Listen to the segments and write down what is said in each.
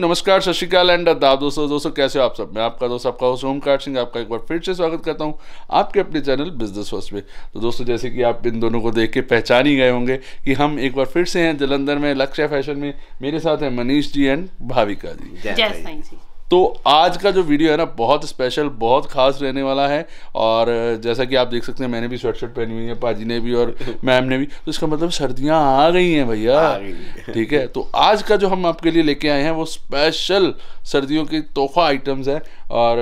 नमस्कार सत श्रीकाल एंड आदाब दोस्तों दोस्तों कैसे हो आप सब मैं आपका दोस्त आपका होस्ट ओमकार सिंह आपका एक बार फिर से स्वागत करता हूं आपके अपने चैनल बिजनेस फर्स्ट में तो दोस्तों जैसे कि आप इन दोनों को देख के पहचान ही गए होंगे कि हम एक बार फिर से हैं जलंधर में लक्ष्य फैशन में मेरे साथ हैं मनीष जी एंड भाविका जी जय जी तो आज का जो वीडियो है ना बहुत स्पेशल बहुत खास रहने वाला है और जैसा कि आप देख सकते हैं मैंने भी स्वेट शर्ट पहनी हुई है पाजी ने भी और मैम ने भी तो इसका मतलब सर्दियाँ आ गई हैं भैया ठीक है तो आज का जो हम आपके लिए लेके आए हैं वो स्पेशल सर्दियों की तोहफा आइटम्स हैं और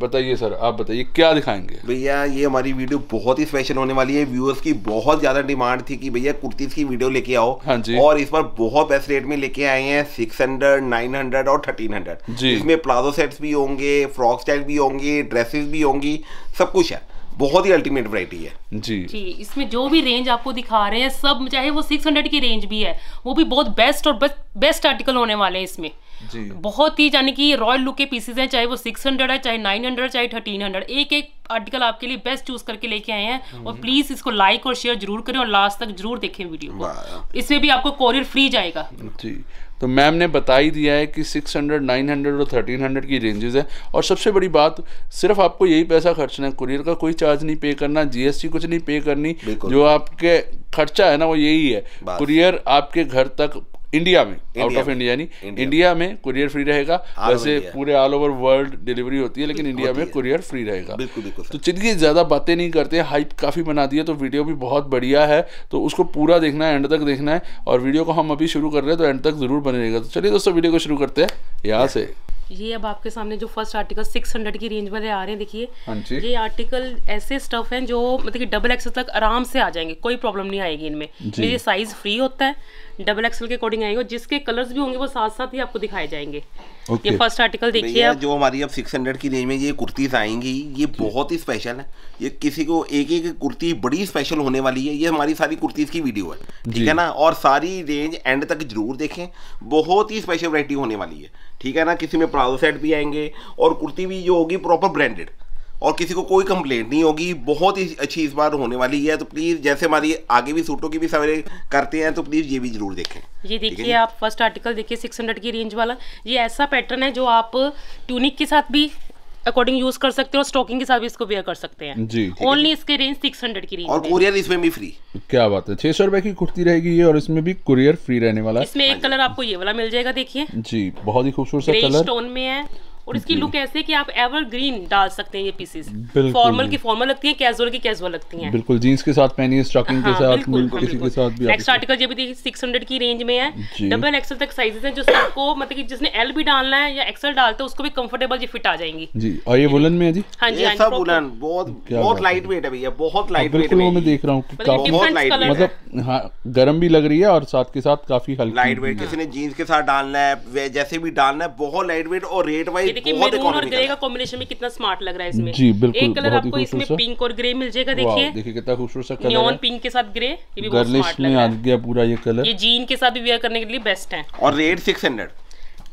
बताइए सर आप बताइए क्या दिखाएंगे भैया ये हमारी वीडियो बहुत ही स्पेशल होने वाली है व्यूअर्स की बहुत ज्यादा डिमांड थी कि भैया कुर्तीज की वीडियो लेके आओ हाँ जी और इस बार बहुत बेस्ट रेट में लेके आए हैं सिक्स हंड्रेड नाइन हंड्रेड और थर्टीन हंड्रेड इसमें प्लाजो सेट्स भी होंगे फ्रॉक स्टाइल भी होंगे ड्रेसेस भी होंगी सब कुछ है बहुत ही अल्टीमेट वैरायटी है जी जी इसमें जो भी रेंज आपको दिखा रहे हैं सब चाहे वो सिक्स हंड्रेड की रेंज भी है वो भी बहुत बेस्ट और बेस्ट आर्टिकल होने वाले हैं इसमें बहुत ही यानी कि रॉयल लुक के पीसेज हैं चाहे वो सिक्स हंड्रेड है चाहे नाइन हंड्रेड चाहे थर्टीन हंड्रेड एक एक आर्टिकल आपके लिए बेस्ट चूज करके लेके आए हैं और प्लीज हम्म। इसको लाइक और शेयर जरूर करें और लास्ट तक जरूर देखें वीडियो को इसमें भी आपको कॉरियर फ्री जाएगा जी तो मैम ने बता ही दिया है कि 600, 900 और 1300 की रेंजेस है और सबसे बड़ी बात सिर्फ आपको यही पैसा खर्चना है कुरियर का कोई चार्ज नहीं पे करना जीएसटी कुछ नहीं पे करनी जो आपके खर्चा है ना वो यही है कुरियर आपके घर तक इंडिया में आउट ऑफ इंडिया यानी इंडिया में कुरियर फ्री रहेगा वैसे पूरे ऑल ओवर वर्ल्ड डिलीवरी होती है लेकिन इंडिया में कुरियर फ्री रहेगा बिल्कुल बिल्कुल तो चलिए ज़्यादा बातें नहीं करते हाइप काफ़ी बना दी है तो वीडियो भी बहुत बढ़िया है तो उसको पूरा देखना है एंड तक देखना है और वीडियो को हम अभी शुरू कर रहे हैं तो एंड तक ज़रूर बने रहेगा तो चलिए दोस्तों वीडियो को शुरू करते हैं यहाँ से ये अब आपके सामने जो फर्स्ट आर्टिकल 600 की रेंज वाले आ रहे हैं देखिए हाँ ये आर्टिकल ऐसे स्टफ हैं जो मतलब कि डबल एक्सल तक आराम से आ जाएंगे कोई प्रॉब्लम नहीं आएगी इनमें तो ये साइज फ्री होता है डबल एक्सल के अकॉर्डिंग आएंगे जिसके कलर्स भी होंगे वो साथ साथ ही आपको दिखाए जाएंगे ये फर्स्ट आर्टिकल देखिए आप जो हमारी अब 600 की रेंज में ये कुर्तीज आएंगी ये बहुत ही स्पेशल है ये किसी को एक एक कुर्ती बड़ी स्पेशल होने वाली है ये हमारी सारी कुर्तीज की वीडियो है ठीक है ना और सारी रेंज एंड तक जरूर देखें बहुत ही स्पेशल वरायटी होने वाली है ठीक है ना किसी में प्लाजो सेट भी आएंगे और कुर्ती भी जो होगी प्रॉपर ब्रांडेड और किसी को कोई कंप्लेंट नहीं होगी बहुत ही अच्छी इस बार होने वाली है तो प्लीज़ जैसे हमारी आगे भी सूटों की भी सवेरे करते हैं तो प्लीज़ ये भी जरूर देखें ये देखिए आप फर्स्ट आर्टिकल देखिए 600 की रेंज वाला ये ऐसा पैटर्न है जो आप ट्यूनिक के साथ भी अकॉर्डिंग यूज कर सकते हो और स्टॉकिंग के साथ भी इसको वेयर कर सकते हैं जी ओनली इसके रेंज सिक्स हंड्रेड की रेंज और कुरियर इसमें भी फ्री क्या बात है छह सौ रुपए की कुर्ती रहेगी ये और इसमें भी कुरियर फ्री रहने वाला है इसमें एक कलर हाँ आपको ये वाला मिल जाएगा देखिए जी बहुत ही खूबसूरत कलर स्टोन में है और इसकी लुक ऐसे कि आप एवर ग्रीन डाल सकते हैं ये पीसेस फॉर्मल की फॉर्मल लगती है कैजुअल की कैजुअल लगती है बिल्कुल जीन्स के साथ पहनिए स्टॉकिंग के हाँ, साथ हाँ, किसी के साथ भी नेक्स्ट आर्टिकल ये भी देखिए 600 की रेंज में है डबल एक्सल तक साइजेस हैं जो सबको मतलब कि जिसने एल भी डालना है या एक्सल डालते तो है उसको भी कंफर्टेबल ये फिट आ जाएंगी जी और ये वुलन में है जी हाँ जी हाँ सब वुलन बहुत बहुत लाइट वेट है भैया बहुत लाइट वेट है मैं देख रहा हूँ मतलब, मतलब हाँ गर्म भी लग रही है और साथ के साथ काफी हल्की लाइट वेट किसी ने जीन्स के साथ डालना है जैसे भी डालना है बहुत लाइट वेट और रेट वाइज देखिए मेरून और ग्रे का कॉम्बिनेशन में कितना स्मार्ट लग रहा है इसमें जी बिल्कुल एक कलर आपको इसमें पिंक और ग्रे मिल जाएगा देखिए देखिए कितना खूबसूरत सा कलर नियॉन पिंक के साथ ग्रे ये भी पूरा ये कलर ये जीन के साथ भी वेयर करने के लिए बेस्ट है और रेट 600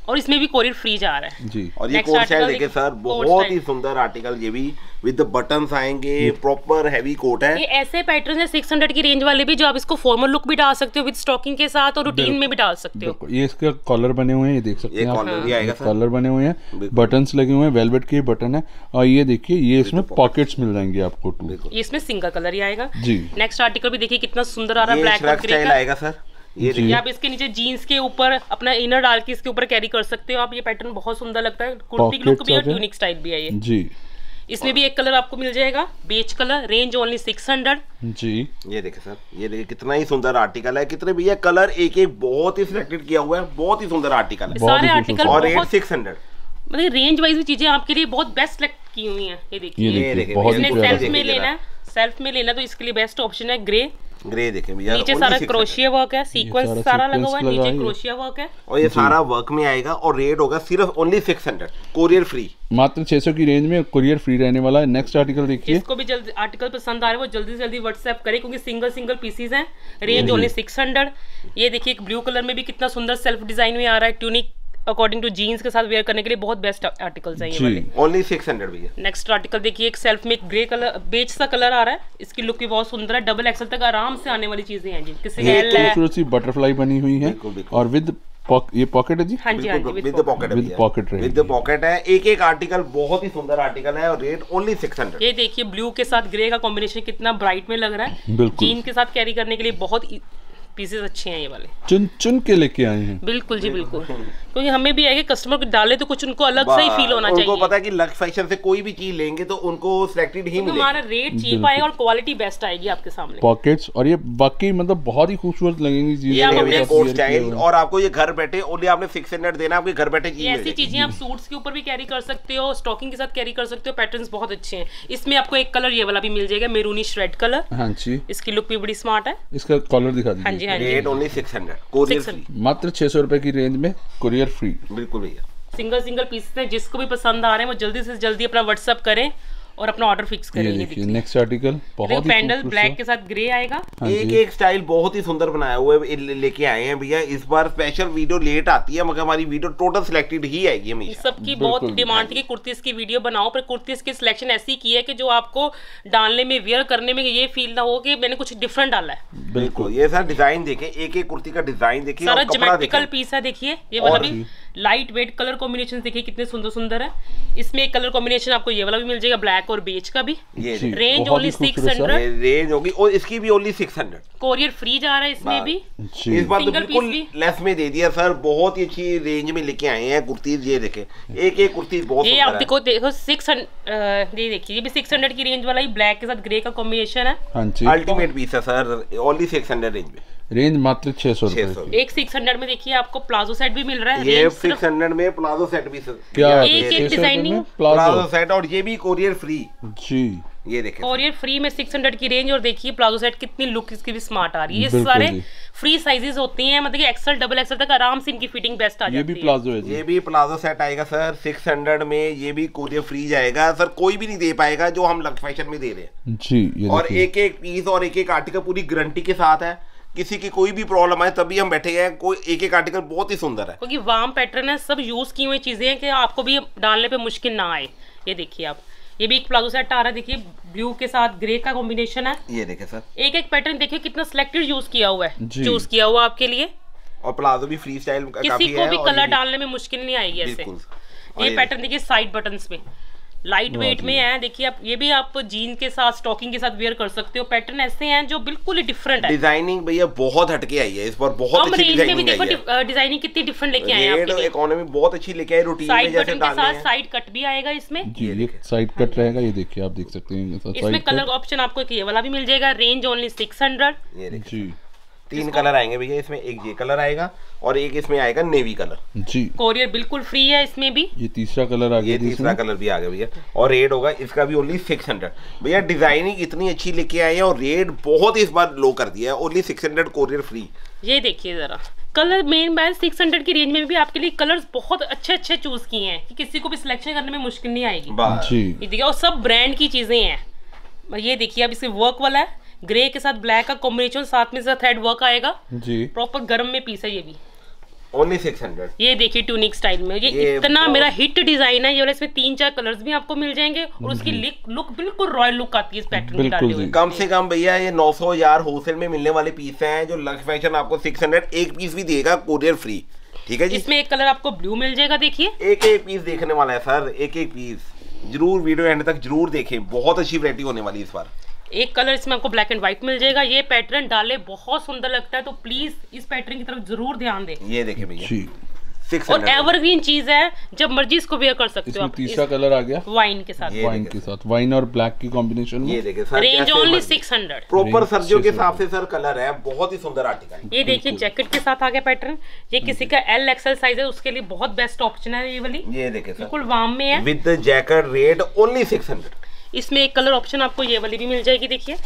और इसमें भी कोरियर फ्री जा रहा है जी और ये कोर्स है देखिए सर बहुत ही सुंदर आर्टिकल ये भी विद बटन आएंगे प्रॉपर हैवी कोट है ये ऐसे पैटर्न है 600 की रेंज वाले भी जो आप इसको फॉर्मल लुक भी डाल सकते हो विद स्टॉकिंग के साथ और रूटीन में भी डाल सकते हो ये इसके कॉलर बने हुए हैं ये देख सकते हैं कॉलर भी आएगा कॉलर बने हुए हैं बटन लगे हुए हैं वेलवेट के बटन है और ये देखिए ये इसमें पॉकेट मिल जाएंगे आपको इसमें सिंगल कलर ही आएगा जी नेक्स्ट आर्टिकल भी देखिए कितना सुंदर आ रहा है ब्लैक आएगा सर ये आप इसके नीचे जीन्स के ऊपर अपना इनर डाल के इसके ऊपर कैरी कर सकते हो आप ये पैटर्न बहुत सुंदर लगता है कुर्ती लुक भी और ट्यूनिक स्टाइल भी है ये जी इसमें भी एक कलर आपको मिल जाएगा batch colour range only six hundred जी ये देखे सर ये देखिए कितना ही सुंदर आर्टिकल है कितने भी ये कलर एक एक बहुत ही सिलेक्टेड किया हुआ है बहुत ही सुंदर आर्टिकल है सारे आर्टिकल और रेट सिक्स हंड्रेड मतलब रेंज वाइज भी चीजें आपके लिए बहुत बेस्ट सिलेक्ट की हुई है ये देखिए सेल्फ में लेना सेल्फ में लेना तो इसके लिए बेस्ट ऑप्शन है ग्रे ग्रे देखे भैया नीचे सारा क्रोशिया वर्क है सीक्वेंस सारा, लगा हुआ है नीचे क्रोशिया वर्क है और ये सारा वर्क में आएगा और रेट होगा सिर्फ ओनली 600 हंड्रेड कोरियर फ्री मात्र 600 की रेंज में कोरियर फ्री रहने वाला है नेक्स्ट आर्टिकल देखिए इसको भी जल्दी आर्टिकल पसंद आ रहे हो जल्दी से जल्दी व्हाट्सएप करें क्योंकि सिंगल सिंगल पीसीज हैं रेंज ओनली 600 ये देखिए एक ब्लू कलर में भी कितना सुंदर सेल्फ डिजाइन में आ रहा है ट्यूनिक अकॉर्डिंग टू जीन्स के साथ वेयर करने के लिए बहुत बेस्ट आर्टिकल्स है ये ओनली सिक्स हंड्रेड भैया नेक्स्ट आर्टिकल देखिए एक सेल्फ में ग्रे कलर बेच सा कलर आ रहा है इसकी लुक भी बहुत सुंदर है डबल एक्सल तक आराम से आने वाली चीजें हैं जी किसी का बटरफ्लाई बनी हुई है और विद ये पॉकेट है जी हाँ जी with pocket with pocket with pocket है एक एक आर्टिकल बहुत ही सुंदर आर्टिकल है और रेट ओनली सिक्स हंड्रेड ये देखिए ब्लू के साथ ग्रे का कॉम्बिनेशन कितना ब्राइट में लग रहा है जीन के साथ कैरी करने के लिए बहुत e- पीसेस अच्छे हैं ये वाले चुन चुन के लेके आए हैं बिल्कुल जी बिल्कुल क्योंकि हमें भी है कि कस्टमर को डाले तो कुछ उनको अलग सा ही फील होना उनको चाहिए उनको पता है कि लक्स फैशन से कोई भी चीज लेंगे तो उनको सिलेक्टेड ही तो मिलेगा हमारा रेट चीप आएगा और क्वालिटी बेस्ट आएगी आपके सामने पॉकेट्स और ये बाकी मतलब बहुत ही खूबसूरत लगेंगी चीजें कोट स्टाइल और आपको ये घर बैठे ओनली आपने 600 देना आपके घर बैठे चीज ऐसी चीजें आप सूट्स के ऊपर भी कैरी कर सकते हो स्टॉकिंग के साथ कैरी कर सकते हो पैटर्न्स बहुत अच्छे हैं इसमें आपको एक कलर ये वाला भी मिल जाएगा मेरूनी श्रेड कलर हाँ जी इसकी लुक भी बड़ी स्मार्ट है इसका कॉलर दिखा हाँ दीजिए मात्र छह सौ रुपए की रेंज में कुरियर फ्री बिल्कुल भैया सिंगल सिंगल पीस हैं जिसको भी पसंद आ रहे हैं वो जल्दी से जल्दी अपना व्हाट्सअप करें और अपना ऑर्डर फिक्स करेंगे नेक्स्ट आर्टिकल बहुत पैंडल मतलब ब्लैक के साथ ग्रे आएगा हाँ एक एक स्टाइल बहुत ही सुंदर बनाया हुआ है लेके आए हैं भैया इस बार स्पेशल वीडियो लेट आती है मगर हमारी वीडियो टोटल सिलेक्टेड ही आएगी हमेशा सबकी बहुत डिमांड थी कुर्तीस की वीडियो बनाओ पर कुर्तीस की सिलेक्शन ऐसी की है की जो आपको डालने में वेयर करने में ये फील ना हो की मैंने कुछ डिफरेंट डाला है बिल्कुल ये सर डिजाइन देखे एक एक कुर्ती का डिजाइन देखिए सारा जोमेट्रिकल पीस है देखिए ये मतलब लाइट वेट कलर कॉम्बिनेशन देखिए कितने सुंदर सुंदर है इसमें एक कलर कॉम्बिनेशन आपको ये वाला भी मिल जाएगा ब्लैक और बेच का भी range only six hundred range होगी और इसकी भी only six hundred courier free जा रहा है इसमें भी इस बार तो बिल्कुल लेस में दे दिया सर बहुत ही अच्छी रेंज में लेके आए हैं कुर्तीज ये देखे एक एक कुर्ती बहुत ये आप देखो देखो सिक्स देखिए ये भी सिक्स हंड्रेड की रेंज वाला ही ब्लैक के साथ ग्रे का कॉम्बिनेशन है अल्टीमेट हाँ पीस है sir only six hundred range में रेंज मात्र छह सौ एक सिक्स हंड्रेड में देखिए आपको प्लाजो सेट भी मिल रहा है सिक्स हंड्रेड में प्लाजो सेट भी सर क्या एक एक डिजाइनिंग प्लाजो सेट और ये भी कोरियर फ्री जी ये देखिए और ये फ्री में 600 की रेंज और देखिए प्लाजो सेट कितनी लुक इसकी भी स्मार्ट आ रही है ये सारे फ्री साइजेस होते हैं मतलब एक्सल डबल एक्सल तक आराम से इनकी फिटिंग बेस्ट आ जाती है ये भी प्लाजो ये भी प्लाजो सेट आएगा सर 600 में ये भी कोरियर फ्री जाएगा सर कोई भी नहीं दे पाएगा जो हम लग फैशन में दे रहे हैं जी और एक एक पीस और एक एक आर्टिकल पूरी गारंटी के साथ है किसी की कोई भी प्रॉब्लम आए तभी हम बैठे हैं कोई एक एक आर्टिकल बहुत ही सुंदर है क्योंकि वाम पैटर्न है सब यूज की हुई चीजें हैं कि आपको भी डालने पे मुश्किल ना आए ये देखिए आप ये भी एक प्लाजो सेट आ रहा है देखिए ब्लू के साथ ग्रे का कॉम्बिनेशन है ये देखिए सर एक एक पैटर्न देखिए कितना सिलेक्टेड यूज किया हुआ है चूज किया हुआ आपके लिए और प्लाजो भी फ्री स्टाइल किसी को भी कलर डालने में मुश्किल नहीं आएगी ऐसे ये पैटर्न देखिए साइड बटन में लाइट वेट में है देखिए आप ये भी आप जीन के साथ स्टॉकिंग के साथ वेयर कर सकते हो पैटर्न ऐसे हैं जो बिल्कुल ही डिफरेंट है डिजाइनिंग भैया बहुत हटके आई है इस बार बहुत अच्छी डिजाइनिंग आई है डिजाइनिंग कितनी डिफरेंट लेके आए हैं इकोनॉमी बहुत अच्छी लेके आए रूटीन में जैसे डालने साथ साइड कट भी आएगा इसमें ये साइड हाँ कट रहेगा ये देखिए आप देख सकते हैं इसमें कलर ऑप्शन आपको ये वाला भी मिल जाएगा रेंज ओनली 600 जी तीन कलर आएंगे भैया इसमें एक ये कलर आएगा और एक इसमें आएगा नेवी कलर जी कोरियर बिल्कुल फ्री है इसमें भी ये तीसरा कलर आ गया ये तीसरा कलर भी आ गया भैया और रेट होगा इसका भी ओनली सिक्स हंड्रेड भैया डिजाइनिंग इतनी अच्छी लेके आई है और रेट बहुत इस बार लो कर दिया है only six hundred courier free ये देखिए जरा कलर मेन बैल हंड्रेड की रेंज में भी आपके लिए कलर्स बहुत अच्छे अच्छे चूज किए हैं कि किसी को भी सिलेक्शन करने में मुश्किल नहीं आएगी ये देखिए और सब ब्रांड की चीजें हैं ये देखिए अब इसमें वर्क वाला है ग्रे के साथ ब्लैक का कॉम्बिनेशन साथ में थ्रेड वर्क आएगा जी प्रॉपर गर्म में पीस है ये भी ओनली सिक्स हंड्रेड ये देखिए ट्यूनिक स्टाइल में ये, ये इतना मेरा हिट डिजाइन है ये वाला इसमें तीन चार कलर्स भी आपको मिल जाएंगे और उसकी लुक बिल्कुल रॉयल लुक आती है इस पैटर्न कम से कम भैया ये सौ यार होलसेल में मिलने वाले पीस हैं जो लक्स फैशन आपको सिक्स हंड्रेड एक पीस भी देगा कोरियर फ्री ठीक है जी इसमें एक कलर आपको ब्लू मिल जाएगा देखिए एक एक पीस देखने वाला है सर एक एक पीस जरूर वीडियो एंड तक जरूर देखें बहुत अच्छी वरायटी होने वाली इस बार एक कलर इसमें आपको ब्लैक एंड व्हाइट मिल जाएगा ये पैटर्न डाले बहुत सुंदर लगता है तो प्लीज इस पैटर्न की तरफ जरूर ध्यान दें ये देखें भैया और एवरग्रीन चीज है जब मर्जी इसको वेयर कर सकते हो आप तीसरा कलर आ गया वाइन के साथ वाइन के साथ वाइन और ब्लैक की कॉम्बिनेशन ये देखिए range only six hundred proper सर्दियों के हिसाब से सर कलर है बहुत ही सुंदर आर्टिकल ये देखिए जैकेट के साथ आ गया पैटर्न ये किसी का एल एक्सएल साइज है उसके लिए बहुत बेस्ट ऑप्शन है ये वाली ये देखिए बिल्कुल वार्म में है with jacket rate only six hundred इसमें एक कलर ऑप्शन आपको ये वाली भी मिल जाएगी देखिए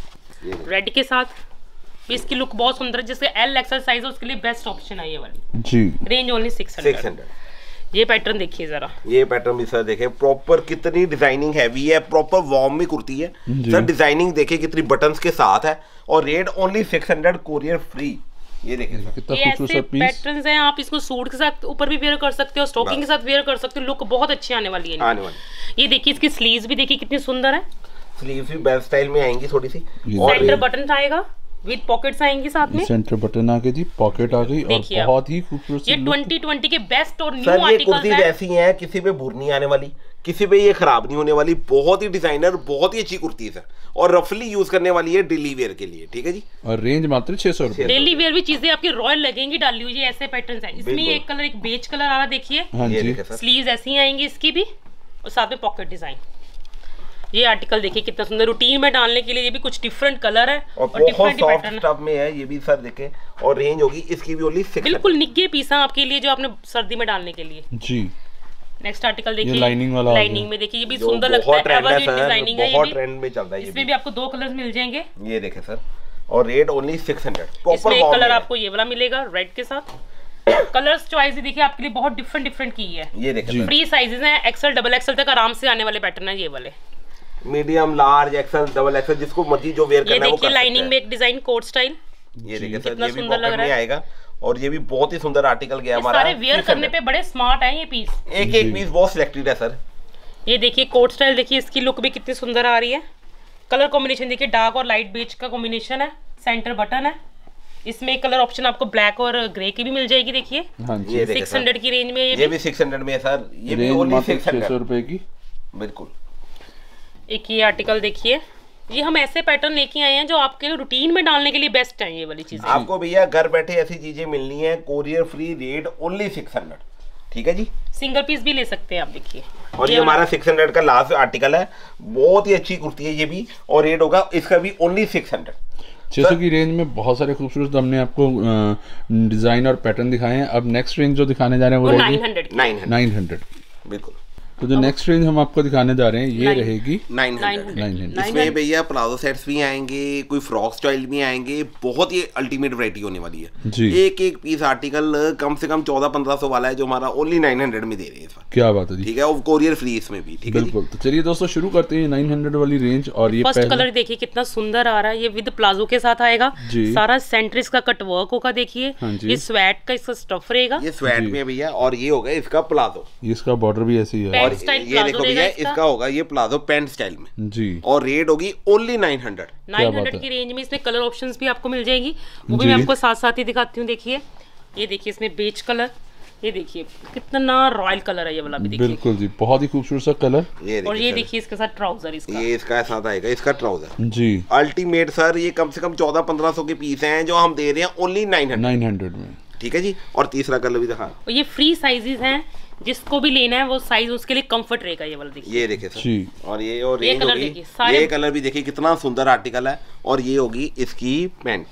रेड के साथ इसकी लुक बहुत सुंदर है जैसे एल एक्सल साइज है उसके लिए बेस्ट ऑप्शन है ये वाली जी रेंज ओनली सिक्स हंड्रेड ये पैटर्न देखिए जरा ये पैटर्न भी सर देखे प्रॉपर कितनी डिजाइनिंग हैवी है प्रॉपर वार्म में कुर्ती है सर डिजाइनिंग देखे कितनी बटन के साथ है और rate only six hundred courier free ये देखें कितना खूबसूरत पीस पैटर्न्स हैं आप इसको सूट के साथ ऊपर भी वेयर कर सकते हो स्टॉकिंग के साथ वेयर कर सकते हो लुक बहुत अच्छी आने वाली है आने वाली ये देखिए इसकी स्लीव्स भी देखिए कितनी सुंदर है स्लीव्स भी बेल्ट स्टाइल में आएंगी थोड़ी सी सेंटर बटन आएगा विद पॉकेट्स आएंगी साथ में सेंटर बटन आ गए जी पॉकेट आ गई और बहुत ही खूबसूरत ये 2020 के बेस्ट और न्यू आर्टिकल्स हैं सर ये कुर्ती जैसी है किसी पे भूर नहीं आने वाली किसी पे ये ख़राब नहीं होने वाली बहुत ही डिज़ाइनर बहुत ही अच्छी कुर्ती है और रफली यूज़ करने वाली है डेली वेयर के लिए ठीक है जी और रेंज मात्र छह सौ रुपये डेली वेयर भी चीज़ें आपके रॉयल लगेंगी डाल लीजिए ऐसे पैटर्न है इसमें एक कलर एक बेच कलर आ रहा देखिए हाँ स्लीव ऐसी आएंगी इसकी भी और साथ में पॉकेट डिज़ाइन ये आर्टिकल देखिए कितना सुंदर रूटीन में डालने के लिए ये भी कुछ डिफरेंट कलर है और, डिफरेंट बहुत सॉफ्ट स्टफ में है ये भी सर देखे और रेंज होगी इसकी भी ओनली बिल्कुल निग्गे पीसा आपके लिए जो आपने सर्दी में डालने के लिए जी नेक्स्ट आर्टिकल देखिए लाइनिंग वाला लाइनिंग में देखिए ये भी सुंदर लगता है एवरग्रीन डिजाइनिंग है ये भी ट्रेंड में चल रहा है इसमें भी आपको दो कलर्स मिल जाएंगे ये देखें सर और रेट ओनली 600 प्रॉपर एक कलर आपको ये वाला मिलेगा रेड के साथ कलर्स चॉइस देखिए आपके लिए बहुत डिफरेंट डिफरेंट की है ये देखिए फ्री साइजेस हैं एक्सेल डबल एक्सेल तक आराम से आने वाले पैटर्न है ये वाले medium large XL double XL जिसको मर्जी जो वेयर करना है वो कर लाइनिंग में एक डिजाइन कोट स्टाइल ये देखिए सर ये भी पॉकेट में आएगा और ये भी बहुत ही सुंदर आर्टिकल गया हमारा सारे वियर करने पे बड़े स्मार्ट हैं ये पीस एक एक पीस बहुत सिलेक्टेड है सर ये देखिए कोट स्टाइल देखिए इसकी लुक भी कितनी सुंदर आ रही है कलर कॉम्बिनेशन देखिए डार्क और लाइट बीच का कॉम्बिनेशन है सेंटर बटन है इसमें कलर ऑप्शन आपको ब्लैक और ग्रे की भी मिल जाएगी देखिए सिक्स हाँ हंड्रेड की रेंज में ये, भी सिक्स हंड्रेड में सर ये भी ओनली सिक्स हंड्रेड रुपए की बिल्कुल एक ये आर्टिकल देखिए ये हम ऐसे पैटर्न लेके आए हैं जो आपके रूटीन में डालने के लिए बेस्ट है ये वाली चीज आपको भैया घर बैठे ऐसी चीजें मिलनी है courier free rate only six ठीक है जी सिंगल पीस भी ले सकते हैं आप देखिए और ये हमारा सिक्स हंड्रेड का लास्ट आर्टिकल है बहुत ही अच्छी कुर्ती है ये भी और रेट होगा इसका भी ओनली सिक्स हंड्रेड छः सौ की रेंज में बहुत सारे खूबसूरत हमने आपको डिज़ाइन और पैटर्न दिखाए हैं अब नेक्स्ट रेंज जो दिखाने जा रहे हैं वो नाइन हंड्रेड नाइन हंड्रेड बिल्कुल तो जो नेक्स्ट रेंज हम आपको दिखाने जा रहे हैं ये रहेगी नाइन हंड्रेड इसमें भैया प्लाजो सेट्स भी आएंगे कोई फ्रॉक स्टाइल भी आएंगे बहुत ही अल्टीमेट वरायटी होने वाली है जी एक एक पीस आर्टिकल कम से कम चौदह पंद्रह सौ वाला है जो हमारा ओनली नाइन हंड्रेड में दे रहे हैं क्या बात है ठीक है और कोरियर फ्री इसमें भी ठीक है बिल्कुल तो चलिए दोस्तों शुरू करते हैं नाइन हंड्रेड वाली रेंज और ये फर्स्ट कलर देखिए कितना सुंदर आ रहा है ये विद प्लाजो के साथ आएगा सारा सेंट्रिस का कटवर्क होगा देखिए हाँ ये स्वेट का इसका स्टफ रहेगा ये स्वेट में भैया और ये होगा इसका प्लाजो इसका बॉर्डर भी ऐसी है और ये देखो भैया इसका होगा ये प्लाजो पैंट स्टाइल में जी और रेट होगी only nine hundred nine hundred की रेंज में इसमें कलर ऑप्शन भी आपको मिल जाएगी वो भी मैं आपको साथ साथ ही दिखाती हूँ देखिए ये देखिए इसमें बेच कलर ये देखिए कितना रॉयल कलर है ये वाला भी बिल्कुल जी बहुत ही खूबसूरत सा कलर ये और ये देखिए इसके साथ ट्राउजर इसका ये इसका साथ आएगा इसका ट्राउजर जी अल्टीमेट सर ये कम से कम चौदह पंद्रह सौ के पीस हैं जो हम दे रहे हैं ओनली नाइन हंड्रेड में ठीक है जी और तीसरा कलर भी दिखा ये फ्री साइजेस हैं जिसको भी लेना है वो साइज उसके लिए कंफर्ट रहेगा ये वाला देखिए ये देखिए सर और ये और ये कलर देखिए ये कलर भी देखिए कितना सुंदर आर्टिकल है और ये होगी इसकी पेंट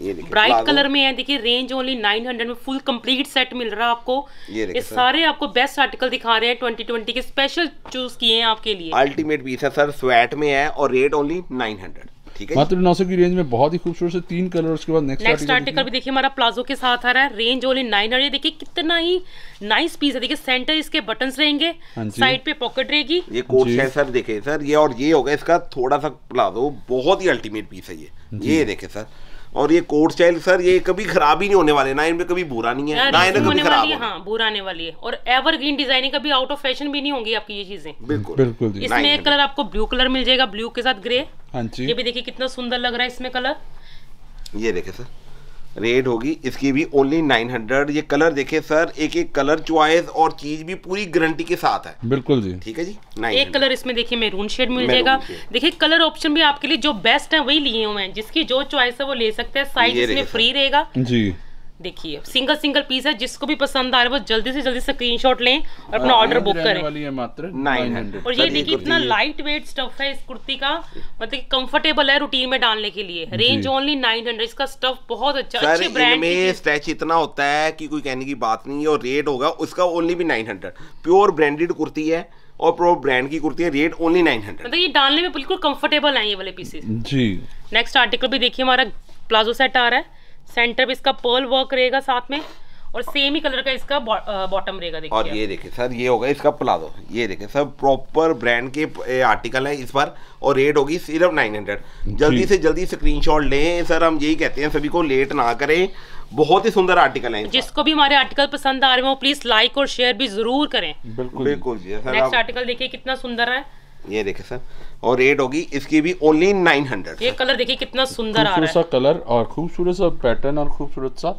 ये ब्राइट कलर में है देखिए रेंज ओनली 900 में फुल कंप्लीट सेट मिल रहा है आपको ये, ये सारे आपको बेस्ट आर्टिकल दिखा रहे हैं 2020 के स्पेशल चूज किए हैं आपके लिए अल्टीमेट पीस है सर स्वेट में है और रेट ओनली 900 मात्र नौ सौ की रेंज में बहुत ही खूबसूरत से तीन कलर उसके बाद नेक्स्ट नेक्स्ट आर्टिकल भी देखिए हमारा प्लाजो के साथ आ रहा है रेंज ओनली नाइन हंड्रेड देखिए कितना ही नाइस पीस है देखिए सेंटर इसके बटन रहेंगे साइड हाँ पे पॉकेट रहेगी ये कोट है सर देखिए सर ये और ये होगा इसका थोड़ा सा प्लाजो बहुत ही अल्टीमेट पीस है ये ये देखे सर और ये कोट स्टाइल सर ये कभी खराब ही नहीं होने वाले ना इनमें कभी बुरा नहीं है हाँ, ना इनमें कभी खराब हाँ बुरा आने वाली है और एवरग्रीन डिजाइनिंग कभी आउट ऑफ फैशन भी नहीं होंगी आपकी ये चीजें बिल्कुल बिल्कुल इसमें एक कलर आपको ब्लू कलर मिल जाएगा ब्लू के साथ ग्रे हाँ जी ये भी देखिए कितना सुंदर लग रहा है इसमें कलर ये देखे सर रेड होगी इसकी भी ओनली 900 ये कलर देखे सर एक एक कलर चॉइस और चीज भी पूरी गारंटी के साथ है बिल्कुल जी ठीक है जी 900. एक कलर इसमें देखिए मेरून शेड मिल जाएगा देखिए कलर ऑप्शन भी आपके लिए जो बेस्ट है वही लिए हुए हैं जिसकी जो चॉइस है वो ले सकते हैं साइज इसमें फ्री रहेगा जी देखिए सिंगल सिंगल पीस है जिसको भी पसंद आ रहा है वो जल्दी से जल्दी स्क्रीनशॉट लें और अपना ऑर्डर बुक करें वाली है मात्र 900 और ये देखिए इतना लाइट वेट स्टफ है इस कुर्ती का मतलब कि कंफर्टेबल है रूटीन में डालने के लिए रेंज ओनली 900 इसका स्टफ बहुत अच्छा अच्छे ब्रांड में स्ट्रेच इतना होता है कि कोई कहने की बात नहीं है और रेट होगा उसका ओनली भी नाइन प्योर ब्रांडेड कुर्ती है और प्रो ब्रांड की कुर्ती है रेट ओनली नाइन मतलब ये डालने में बिल्कुल कम्फर्टेबल है ये वाले पीसेस जी नेक्स्ट आर्टिकल भी देखिए हमारा प्लाजो सेट आ रहा है सेंटर पे इसका पर्ल वर्क रहेगा साथ में और सेम ही कलर का इसका बॉटम रहेगा देखिए और ये देखिए सर ये होगा इसका प्लाजो ये देखिए सर प्रॉपर ब्रांड के आर्टिकल है इस बार और रेट होगी सिर्फ नाइन हंड्रेड जल्दी से जल्दी स्क्रीनशॉट लें सर हम यही कहते हैं सभी को लेट ना करें बहुत ही सुंदर आर्टिकल है जिसको भी हमारे आर्टिकल पसंद आ रहे हो प्लीज लाइक और शेयर भी जरूर करें बिल्कुल बिल्कुल आर्टिकल देखिए कितना सुंदर है ये देखे सर और रेट होगी इसकी भी ओनली नाइन हंड्रेड ये कलर देखिए कितना सुंदर आ रहा है सा कलर और खूबसूरत सा पैटर्न और खूबसूरत सा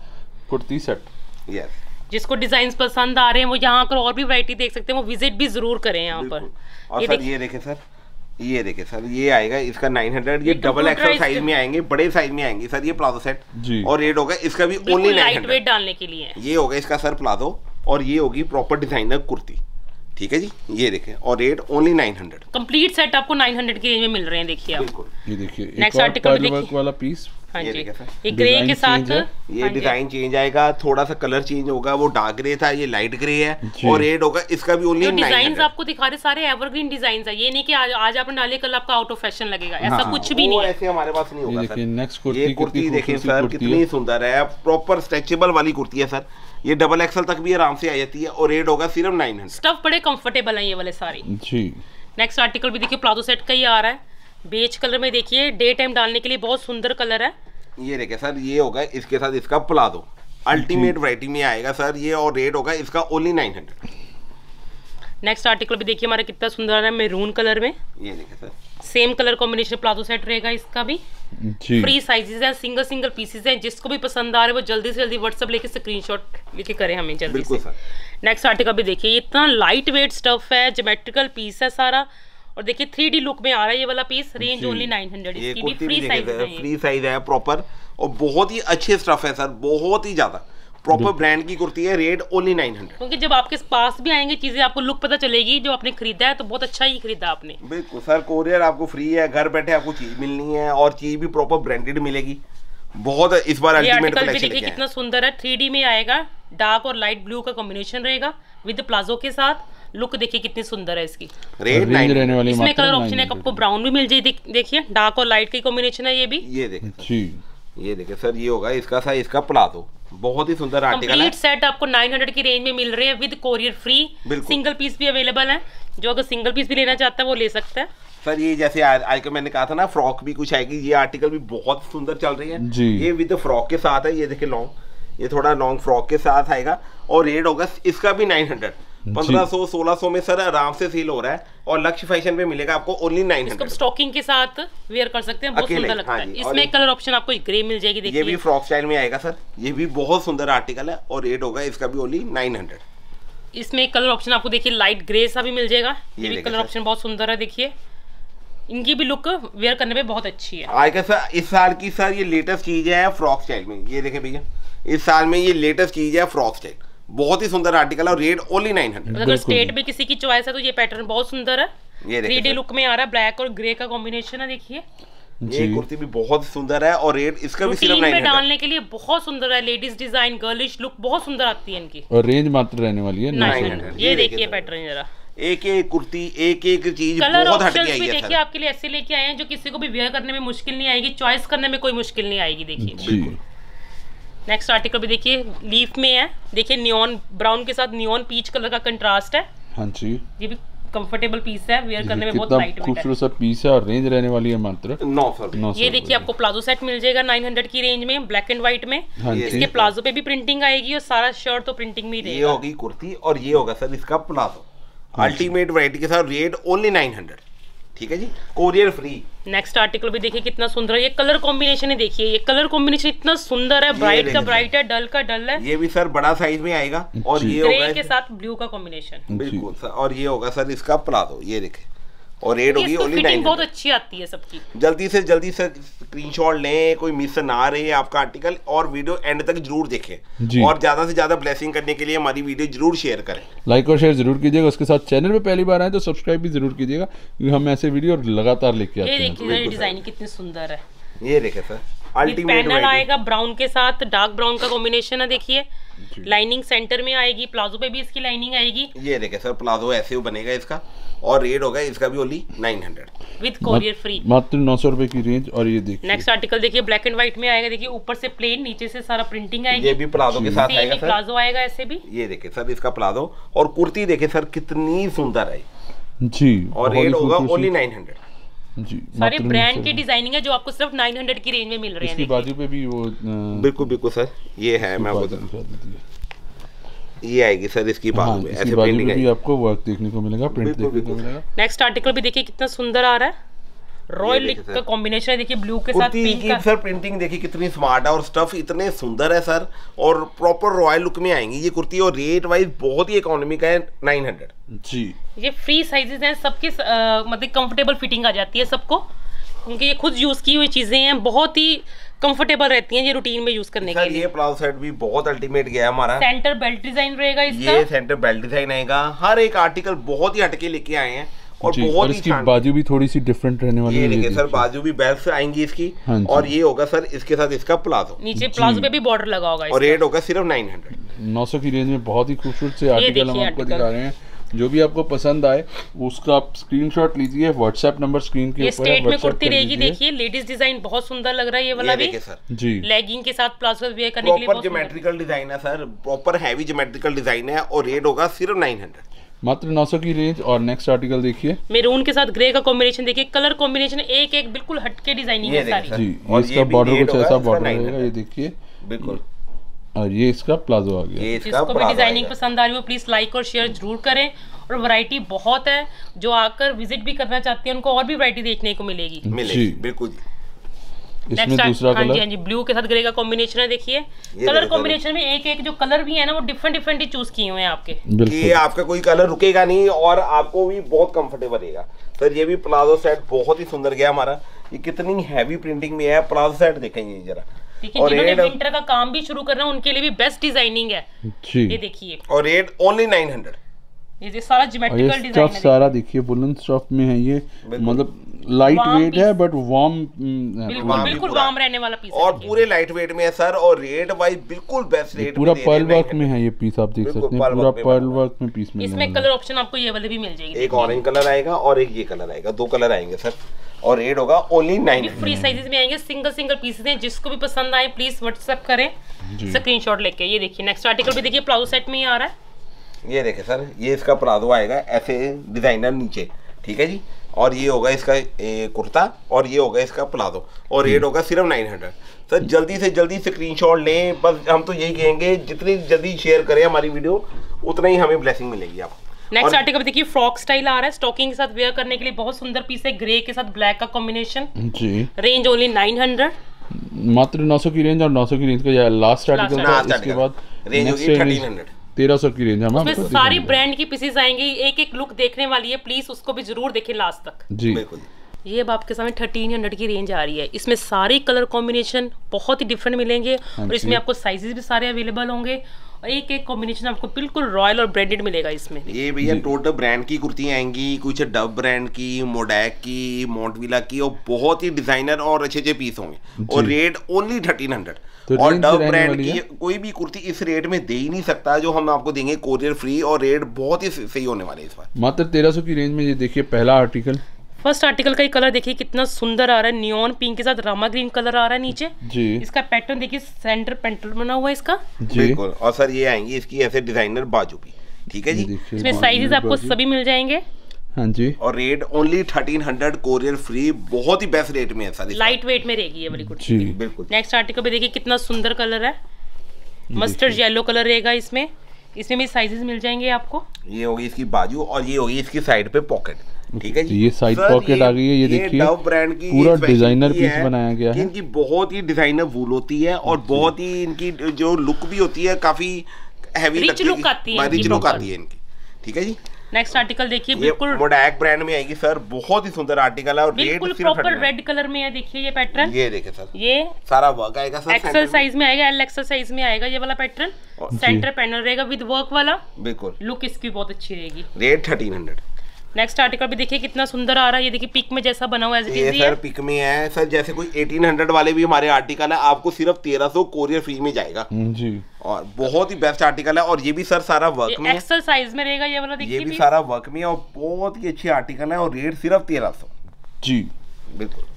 कुर्ती सेट यस जिसको डिजाइन पसंद आ रहे हैं वो यहाँ आकर और भी वरायटी देख सकते हैं वो विजिट भी जरूर करें यहाँ पर और ये सर ये देखे सर ये देखे सर ये आएगा इसका 900 ये डबल एक्सल साइज में आएंगे बड़े साइज में आएंगे सर ये प्लाजो सेट और रेट होगा इसका भी ओनली लाइट वेट डालने के लिए ये होगा इसका सर प्लाजो और ये होगी प्रॉपर डिजाइनर कुर्ती ठीक है जी ये देखें और रेट ओनली 900 कंप्लीट सेट आपको 900 के रेंज में मिल रहे हैं देखिए आप ये देखिए नेक्स्ट आर्टिकल वाला पीस हाँ, हाँ जी ये ग्रे के साथ ये डिजाइन चेंज आएगा थोड़ा सा कलर चेंज होगा वो डार्क ग्रे था ये लाइट ग्रे है और रेड होगा इसका भी ओनली डिजाइन आपको दिखा रहे सारे एवरग्रीन डिजाइन है ये नहीं की आज, आज आपने डाले कल आपका आउट ऑफ फैशन लगेगा ऐसा हाँ, कुछ भी नहीं ऐसे हमारे पास नहीं होगा नेक्स्ट कुर्ती देखिए सर कितनी सुंदर है प्रॉपर स्ट्रेचेबल वाली कुर्ती है सर ये डबल एक्सल तक भी आराम से आ जाती है और रेट होगा सिर्फ नाइन स्टफ बड़े कंफर्टेबल हैं ये वाले सारे जी नेक्स्ट आर्टिकल भी देखिए प्लाजो सेट का ही आ रहा है बेच कलर में देखिए डे टाइम डालने के लिए बहुत सुंदर कलर है ये देखिए सर ये होगा इसके साथ इसका प्लाजो अल्टीमेट वराइटी में आएगा सर ये और रेट होगा इसका only nine hundred next article भी देखिए हमारा कितना सुंदर है मेरून कलर में ये देखिए sir same colour combination palazzo set रहेगा इसका भी फ्री साइजेस हैं सिंगल सिंगल पीसेस हैं जिसको भी पसंद आ रहे वो जल्दी से जल्दी व्हाट्सअप लेके स्क्रीनशॉट लेके करें हमें जल्दी से नेक्स्ट आर्टिकल भी देखिए इतना लाइट वेट स्टफ है जोमेट्रिकल पीस है सारा और देखिए थ्री लुक में आ रहा है ये वाला piece range only nine hundred free size है फ्री साइज है प्रॉपर और बहुत ही अच्छे स्टफ है सर बहुत ही ज़्यादा प्रॉपर ब्रांड की कुर्ती है रेट ओनली नाइन हंड्रेड क्योंकि जब आपके पास भी आएंगे चीजें आपको लुक पता चलेगी जो आपने खरीदा है तो बहुत अच्छा ही खरीदा आपने बिल्कुल सर कोरियर आपको फ्री है घर बैठे आपको चीज मिलनी है और चीज भी प्रॉपर ब्रांडेड मिलेगी बहुत इस बार अल्टीमेट कलेक्शन देखिए कितना सुंदर है थ्री में आएगा डार्क और लाइट ब्लू का कॉम्बिनेशन रहेगा विद प्लाजो के साथ लुक देखिए कितनी सुंदर है इसकी रेड रहने वाली इसमें कलर ऑप्शन है आपको ब्राउन भी मिल जाएगी देखिए डार्क और लाइट की कॉम्बिनेशन है ये भी ये देखिए ये देखिए सर ये होगा इसका सा इसका प्लाजो बहुत ही सुंदर आर्टिकल है सेट आपको 900 की रेंज में मिल रहे हैं with courier free single piece भी अवेलेबल है जो अगर सिंगल पीस भी लेना चाहता है वो ले सकता है सर ये जैसे आजकल मैंने कहा था ना फ्रॉक भी कुछ आएगी ये आर्टिकल भी बहुत सुंदर चल रही है जी। ये विद फ्रॉक के साथ है ये देखिए लॉन्ग ये थोड़ा लॉन्ग फ्रॉक के साथ आएगा और रेट होगा इसका भी नाइन हंड्रेड पंद्रह सौ सोलह सौ में सर आराम से सेल हो रहा है और लक्ष्य फैशन पे मिलेगा आपको ओनली नाइन स्टॉकिंग के साथ वेयर कर सकते हैं बहुत सुंदर लगता हाँ है इसमें कलर ऑप्शन आपको ग्रे मिल जाएगी ये भी फ्रॉक स्टाइल में आएगा सर ये भी बहुत सुंदर आर्टिकल है और रेट होगा इसका भी ओनली नाइन हंड्रेड इसमें कलर ऑप्शन आपको देखिए लाइट ग्रे सा भी मिल जाएगा ये भी कलर ऑप्शन बहुत सुंदर है देखिए इनकी भी लुक वेयर करने में बहुत अच्छी है आएगा सर इस साल की सर ये लेटेस्ट चीज है फ्रॉक स्टाइल में ये देखे भैया इस साल में ये लेटेस्ट चीज है फ्रॉक स्टाइल बहुत ही सुंदर आर्टिकल है और रेट ओनली नाइन हंड्रेड अगर स्टेट में किसी की चॉइस है तो ये पैटर्न बहुत सुंदर है ये लुक में आ रहा है ब्लैक और ग्रे का कॉम्बिनेशन है देखिए ये कुर्ती भी बहुत सुंदर है और रेट इसका भी सिर्फ नाइन डालने के लिए बहुत सुंदर है लेडीज डिजाइन गर्लिश लुक बहुत सुंदर आती है इनकी और रेंज मात्र रहने वाली है नाइन हंड्रेड ये देखिए पैटर्न जरा एक एक कुर्ती एक एक चीज कलर बहुत हटके आई है देखिए आपके लिए ऐसे लेके आए हैं जो किसी को भी वेयर करने में मुश्किल नहीं आएगी चॉइस करने में कोई मुश्किल नहीं आएगी देखिए बिल्कुल नेक्स्ट आर्टिकल भी देखिए लीफ में है देखिए नियॉन ब्राउन के साथ नियॉन पीच कलर का कंट्रास्ट है हाँ जी ये भी कंफर्टेबल पीस है वेयर करने में बहुत लाइट खूबसूरत सा पीस है और रेंज रहने वाली है मात्र नौ सौ ये देखिए आपको प्लाजो सेट मिल जाएगा 900 की रेंज में ब्लैक एंड व्हाइट में हाँ इसके प्लाजो पे भी प्रिंटिंग आएगी और सारा शर्ट तो प्रिंटिंग में ही ये होगी कुर्ती और ये होगा सर इसका प्लाजो अल्टीमेट वरायटी के साथ रेट ओनली नाइन हंड्रेड ठीक है जी कोरियर फ्री नेक्स्ट आर्टिकल भी देखिए कितना सुंदर है ये कलर कॉम्बिनेशन है देखिए ये कलर कॉम्बिनेशन इतना सुंदर है ब्राइट का ब्राइट है डल का डल है ये भी सर बड़ा साइज में आएगा और ये होगा के साथ ब्लू का कॉम्बिनेशन बिल्कुल सर और ये होगा सर इसका प्लाजो ये देखे और रेट होगी ओनली नाइन बहुत अच्छी आती है सबकी जल्दी से जल्दी से स्क्रीनशॉट लें कोई मिस ना रहे आपका आर्टिकल और वीडियो एंड तक जरूर देखें और ज्यादा से ज्यादा ब्लेसिंग करने के लिए हमारी वीडियो जरूर शेयर करें लाइक और शेयर जरूर कीजिएगा उसके साथ चैनल पे पहली बार आए तो सब्सक्राइब भी जरूर कीजिएगा क्योंकि हम ऐसे वीडियो लगातार लेके आते हैं ये देखिए डिजाइन कितनी सुंदर है ये देखे सर पैनल आएगा ब्राउन के साथ डार्क ब्राउन का कॉम्बिनेशन है देखिए लाइनिंग सेंटर में आएगी प्लाजो पे भी इसकी लाइनिंग आएगी ये देखे सर प्लाजो ऐसे बनेगा इसका और रेट होगा इसका भी ओनली 900 विद कॉरियर फ्री मात्र नौ सौ रुपए की रेंज और ये देखिए नेक्स्ट आर्टिकल देखिए ब्लैक एंड व्हाइट में आएगा देखिए ऊपर से प्लेन नीचे से सारा प्रिंटिंग आएगी ये भी प्लाजो के साथ आएगा सर प्लाजो आएगा ऐसे भी ये देखिए सर इसका प्लाजो और कुर्ती देखिए सर कितनी सुंदर है जी और रेट होगा ओनली नाइन हंड्रेड सारे ब्रांड की डिजाइनिंग है जो आपको सिर्फ 900 की रेंज में मिल रहे हैं इसकी बाजू पे भी वो बिल्कुल बिल्कुल सर ये है मैं आपको ये आएगी सर इसकी हाँ, बाजू हाँ, में ऐसे प्रिंटिंग है आपको वर्क देखने को मिलेगा प्रिंट देखने को मिलेगा नेक्स्ट आर्टिकल भी देखिए कितना सुंदर आ रहा है रॉयल का कॉम्बिनेशन है देखिए ब्लू के साथ पिंक का सर प्रिंटिंग देखिए कितनी स्मार्ट है और स्टफ इतने सुंदर है सर और प्रॉपर रॉयल लुक में आएंगी ये कुर्ती और रेट वाइज बहुत ही इकोनॉमी का है नाइन हंड्रेड जी ये फ्री साइजेस हैं सबके मतलब कंफर्टेबल फिटिंग आ जाती है सबको क्योंकि ये खुद यूज़ की हुई चीज़ें हैं बहुत ही कंफर्टेबल रहती हैं ये रूटीन में यूज करने के लिए ये प्लाजो सेट भी बहुत अल्टीमेट गया है हमारा सेंटर बेल्ट डिजाइन रहेगा इसका ये सेंटर बेल्ट डिजाइन आएगा हर एक आर्टिकल बहुत ही हटके लेके आए हैं और बहुत ही बाजू भी थोड़ी सी डिफरेंट रहने वाली ये देखिए सर बाजू भी बेल्ट से आएंगी इसकी हाँ और ये होगा सर इसके साथ इसका प्लाजो नीचे प्लाजो पे भी बॉर्डर लगा होगा और रेट होगा सिर्फ नाइन हंड्रेड नौ सौ की रेंज में बहुत ही खूबसूरत से आर्टिकल हम आपको दिखा रहे हैं जो भी आपको पसंद आए उसका आप स्क्रीनशॉट लीजिए व्हाट्सएप नंबर स्क्रीन के ऊपर स्टेट में कुर्ती रहेगी देखिए लेडीज डिजाइन बहुत सुंदर लग रहा है ये वाला भी सर जी लेगिंग के साथ प्लाजो वेयर करने के लिए प्रॉपर ज्योमेट्रिकल डिजाइन है sir proper heavy geometrical design है और रेट होगा सिर्फ नाइन हंड्रेड मात्र 900 की रेंज और नेक्स्ट आर्टिकल देखिए मेरून के साथ ग्रे का कॉम्बिनेशन देखिए कलर कॉम्बिनेशन एक एक बिल्कुल हटके डिजाइनिंग जी और इसका बॉर्डर कुछ ऐसा बॉर्डर रहेगा ये देखिए बिल्कुल और ये इसका प्लाजो आ गया जिसको भी डिजाइनिंग पसंद आ रही हो प्लीज लाइक और शेयर जरूर करें और वैरायटी बहुत है जो आकर विजिट भी करना चाहते हैं उनको और भी वैरायटी देखने को मिलेगी मिलेगी बिल्कुल इसमें दूसरा कलर हाँ जी ब्लू हाँ के साथ ग्रे का कॉम्बिनेशन है देखिए कलर कॉम्बिनेशन में एक एक जो कलर भी है ना वो डिफरेंट डिफरेंट ही चूज किए हुए हैं आपके ये आपका कोई कलर रुकेगा नहीं और आपको भी बहुत कंफर्टेबल रहेगा सर ये भी प्लाजो सेट बहुत ही सुंदर गया हमारा ये कितनी हैवी प्रिंटिंग में है प्लाजो सेट देखेंगे जरा और रेट विंटर का काम भी शुरू कर रहे हैं उनके लिए भी बेस्ट डिजाइनिंग है ये देखिए और रेट ओनली नाइन हंड्रेड ये सारा जिमेट्रिकल डिजाइन है सारा देखिए बुलंद स्टफ में है ये मतलब लाइट वेट है बट वार्म mm, बिल्कुल वार्म रहने वाला पीस और पूरे लाइट वेट में है सर और रेट वाइज बिल्कुल बेस्ट रेट पूरा पर्ल वर्क में है ये पीस आप देख सकते हैं पूरा पर्ल वर्क में पीस में इसमें कलर ऑप्शन आपको ये वाले भी मिल जाएगी एक ऑरेंज कलर आएगा और एक ये कलर आएगा दो कलर आएंगे सर और रेट होगा ओनली नाइन फ्री साइजेस में आएंगे सिंगल सिंगल पीसेस हैं जिसको भी पसंद आए प्लीज व्हाट्सएप करें स्क्रीनशॉट लेके ये देखिए नेक्स्ट आर्टिकल भी देखिए प्लाउज सेट में ही आ रहा है ये देखिए सर ये इसका प्लाजो आएगा ऐसे डिजाइनर नीचे ठीक है जी और ये होगा इसका कुर्ता और ये होगा इसका प्लाजो और रेट हम्म। होगा सिर्फ नाइन हंड्रेड सर तो जल्दी से जल्दी स्क्रीनशॉट लें बस हम तो यही कहेंगे जितनी जल्दी शेयर करें हमारी वीडियो उतना ही हमें ब्लेसिंग मिलेगी आपको नेक्स्ट आर्टिकल देखिए फ्रॉक स्टाइल आ रहा है स्टॉकिंग के साथ वेयर करने के लिए बहुत सुंदर पीस है ग्रे के साथ ब्लैक का कॉम्बिनेशन जी रेंज ओनली नाइन हंड्रेड मात्र नौ सौ की रेंज और नौ सौ की रेंज का लास्ट आर्टिकल इसके बाद रेंज होगी हंड्रेड तेरह सौ की रेंज है उसमें तो सारी ब्रांड की पीसेस आएंगी एक एक लुक देखने वाली है प्लीज उसको भी जरूर देखें लास्ट तक जी बिल्कुल ये अब आपके सामने थर्टीन हंड्रेड की रेंज आ रही है इसमें सारे कलर कॉम्बिनेशन बहुत ही डिफरेंट मिलेंगे हाँ और इसमें आपको साइजेस भी सारे अवेलेबल होंगे और एक एक कॉम्बिनेशन आपको बिल्कुल रॉयल और ब्रांडेड मिलेगा इसमें ये भैया टोटल ब्रांड की कुर्ती आएंगी कुछ डब ब्रांड की मोडैक की मोटविला की और बहुत ही डिजाइनर और अच्छे अच्छे पीस होंगे और रेट ओनली थर्टीन हंड्रेड तो और डव ब्रांड की कोई भी कुर्ती इस रेट में दे ही नहीं सकता जो हम आपको देंगे कोरियर फ्री और रेट बहुत ही सही होने वाले इस बार मात्र तेरह सौ की रेंज में ये देखिए पहला आर्टिकल फर्स्ट आर्टिकल का ही कलर देखिए कितना सुंदर आ रहा है न्योन पिंक के साथ रामा ग्रीन कलर आ रहा है नीचे जी इसका पैटर्न देखिए सेंटर पैटर्न बना हुआ है इसका बिल्कुल और सर ये आएंगे इसकी ऐसे डिजाइनर बाजू भी ठीक है जी इसमें साइजेस आपको सभी मिल जाएंगे हाँ जी और rate only thirteen hundred courier free बहुत ही बेस्ट रेट में है सारी लाइट वेट में रहेगी ये वाली कुर्ती बिल्कुल नेक्स्ट आर्टिकल भी देखिए कितना सुंदर कलर है मस्टर्ड येलो कलर रहेगा इसमें इसमें भी साइजेस मिल जाएंगे आपको ये होगी इसकी बाजू और ये होगी इसकी साइड पे पॉकेट ठीक है जी ये साइड पॉकेट आ गई है ये, ये देखिए ब्रांड की पूरा डिजाइनर पीस बनाया गया है इनकी बहुत ही डिजाइनर वूल होती है और बहुत ही इनकी जो लुक भी होती है काफी हैवी रिच है रिच लुक आती है इनकी ठीक है जी नेक्स्ट आर्टिकल देखिए बिल्कुल बोडैक ब्रांड में आएगी सर बहुत ही सुंदर आर्टिकल है और बिल्कुल प्रॉपर रेड कलर में है देखिए ये पैटर्न ये देखिए सर ये सारा वर्क आएगा सर एक्सल साइज में आएगा एल एक्सल साइज में आएगा ये वाला पैटर्न सेंटर पैनल रहेगा विद वर्क वाला बिल्कुल लुक इसकी बहुत अच्छी रहेगी rate thirteen hundred next article भी देखिए कितना सुंदर आ रहा है ये देखिए पिक में जैसा बना हुआ है ये सर पिक में है सर जैसे कोई 1800 वाले भी हमारे आर्टिकल है आपको सिर्फ 1300 कोरियर फ्री में जाएगा हम्म, जी और बहुत ही बेस्ट आर्टिकल है और ये भी सर सारा वर्क में एक्सल साइज में रहेगा ये वाला ये भी सारा वर्क में और बहुत ही अच्छी आर्टिकल है और रेट सिर्फ तेरह जी बिल्कुल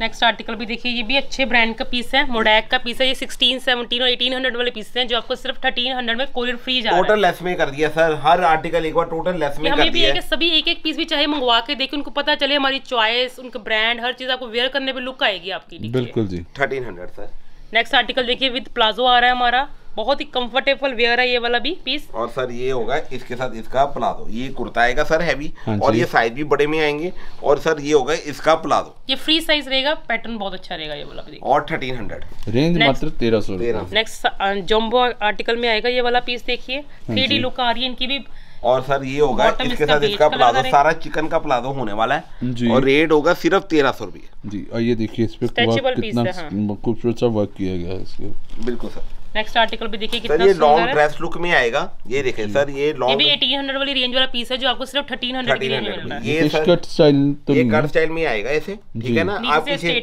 नेक्स्ट आर्टिकल भी देखिए ये भी अच्छे ब्रांड का पीस है मोडैक का पीस है ये सिक्सटीन सेवनटीन और एटीन हंड्रेड वाले पीस हैं जो आपको सिर्फ थर्टीन हंड्रेड में कोरियर फ्री जा टोटल लेस में कर दिया सर हर आर्टिकल एक बार टोटल लेस में हमें भी है सभी एक एक पीस भी चाहे मंगवा के देखिए उनको पता चले हमारी चॉइस उनका ब्रांड हर चीज आपको वेयर करने पर लुक आएगी आपकी बिल्कुल जी थर्टीन सर नेक्स्ट आर्टिकल देखिए विद प्लाजो आ रहा है हमारा बहुत ही कंफर्टेबल वेयर है ये वाला भी पीस और सर ये होगा इसके साथ इसका प्लाजो ये कुर्ता आएगा सर हैवी हाँ और ये साइज भी बड़े में आएंगे और सर ये होगा इसका प्लाजो ये फ्री साइज रहेगा पैटर्न बहुत अच्छा रहेगा ये वाला और थर्टीन हंड्रेड रेंज मात्र तेरह सौ नेक्स्ट जोम्बो आर्टिकल में आएगा ये वाला पीस देखिए थ्री हाँ लुक आ रही है इनकी भी और सर ये होगा इसके साथ इसका प्लाजो सारा चिकन का प्लाजो होने वाला है और रेट होगा सिर्फ तेरह सौ रुपये जी और ये देखिए इस पर तो कितना हाँ. खूबसूरत सा वर्क किया गया है इसके बिल्कुल सर नेक्स्ट आर्टिकल भी देखिए कितना सर ये लॉन्ग ड्रेस लुक में आएगा ये देखें सर ये लॉन्ग ये भी 1800 वाली रेंज वाला पीस है जो आपको सिर्फ 1300 की रेंज में मिल है ये कट स्टाइल तो ये कट स्टाइल में आएगा ऐसे ठीक है ना आप पीछे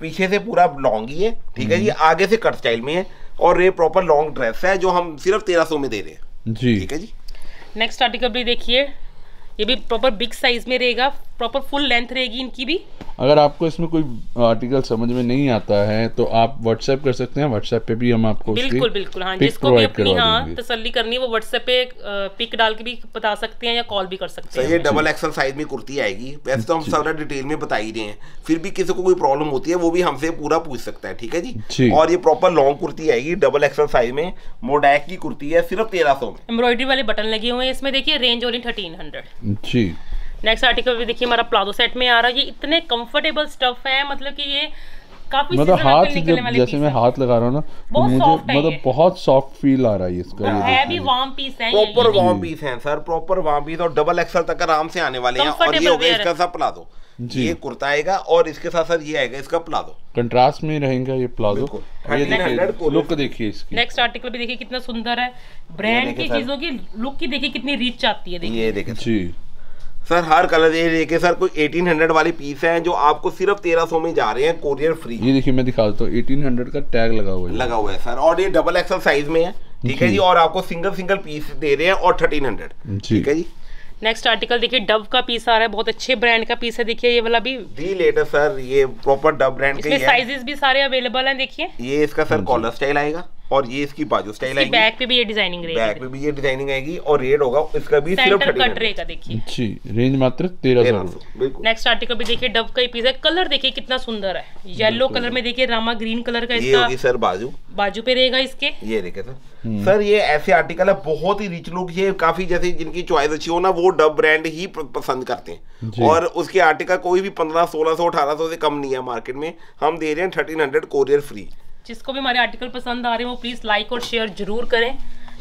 पीछे से पूरा लॉन्ग ही है ठीक है हम्म। जी आगे से कट स्टाइल में है और ये प्रॉपर लॉन्ग ड्रेस है जो हम सिर्फ 1300 में दे रहे हैं जी ठीक है जी नेक्स्ट आर्टिकल भी देखिए ये भी प्रॉपर बिग साइज में रहेगा प्रॉपर फुल लेंथ रहेगी इनकी भी अगर आपको इसमें कोई आर्टिकल समझ में नहीं आता है तो आप व्हाट्सएप कर सकते हैं व्हाट्सएप पे भी हम आपको बिल्कुल बिल्कुल हाँ जिसको भी अपनी हाँ तसली करनी है वो व्हाट्सएप पे पिक डाल के भी बता सकते हैं या कॉल भी कर सकते हैं ये डबल एक्सल साइज में कुर्ती आएगी वैसे तो हम अच्छा। सारा डिटेल में बता ही रहे हैं फिर भी किसी को कोई प्रॉब्लम होती है वो भी हमसे पूरा पूछ सकता है ठीक है जी और ये प्रॉपर लॉन्ग कुर्ती आएगी डबल एक्सल साइज में मोडैक की कुर्ती है सिर्फ तेरह सौ एम्ब्रॉयडरी वाले बटन लगे हुए हैं इसमें देखिए रेंज ओनली थर्टीन हंड्रेड जी नेक्स्ट आर्टिकल भी देखिए हमारा प्लाजो सेट में आ रहा है ये इतने कंफर्टेबल स्टफ है मतलब कि ये काफी मतलब हाथ जब जैसे मैं हाथ लगा रहा हूँ ना तो मुझे मतलब बहुत सॉफ्ट फील आ रहा है इसका है भी वार्म पीस है प्रॉपर वार्म पीस है सर प्रॉपर वार्म पीस और डबल एक्सल तक आराम से आने वाले हैं और ये हो गया इसका सा प्लाजो ये कुर्ता आएगा और इसके साथ साथ ये आएगा इसका प्लाजो कंट्रास्ट में रहेगा ये प्लाजो ये देखिए लुक देखिए इसकी नेक्स्ट आर्टिकल भी देखिए कितना सुंदर है ब्रांड की चीजों की लुक की देखिए कितनी रीच आती है देखिए ये देखिए जी सर हर कलर ये देखे सर कोई एटीन हंड्रेड वाली पीस है जो आपको सिर्फ तेरह सौ में जा रहे हैं कोरियर फ्री ये देखिए मैं दिखा देता एटीन हंड्रेड का टैग लगा हुआ है लगा हुआ है सर और ये डबल एक्सल साइज में है ठीक है जी और आपको सिंगल सिंगल पीस दे रहे हैं और थर्टीन हंड्रेड ठीक है जी नेक्स्ट आर्टिकल देखिए डब का पीस आ रहा है बहुत अच्छे ब्रांड का पीस है देखिए ये वाला भी दी लेटर सर ये प्रॉपर डब ब्रांड के साइजेस भी सारे अवेलेबल हैं देखिए ये इसका सर कॉलर स्टाइल आएगा और ये इसकी बाजू स्टाइल आएगी बैक पे भी ये डिजाइनिंग रहेगी बैक पे भी ये डिजाइनिंग आएगी और रेट होगा इसका भी सिर्फ कट रेट का देखिए जी रेंज मात्र 1300 बिल्कुल नेक्स्ट आर्टिकल भी देखिए डब का ही पीस है कलर देखिए कितना सुंदर है येलो कलर में देखिए रामा ग्रीन कलर का इसका ये होगी सर बाजू बाजू पे रहेगा इसके ये देखिए सर सर हम्म। ये ऐसे आर्टिकल है बहुत ही रिच लुक ये काफी जैसे जिनकी चॉइस अच्छी हो ना वो डब ब्रांड ही पसंद करते हैं और उसके आर्टिकल कोई भी पंद्रह सोलह सौ अठारह सौ से कम नहीं है मार्केट में हम दे रहे हैं थर्टीन हंड्रेड कोरियर फ्री जिसको भी हमारे आर्टिकल पसंद आ रहे हो प्लीज़ लाइक और शेयर जरूर करें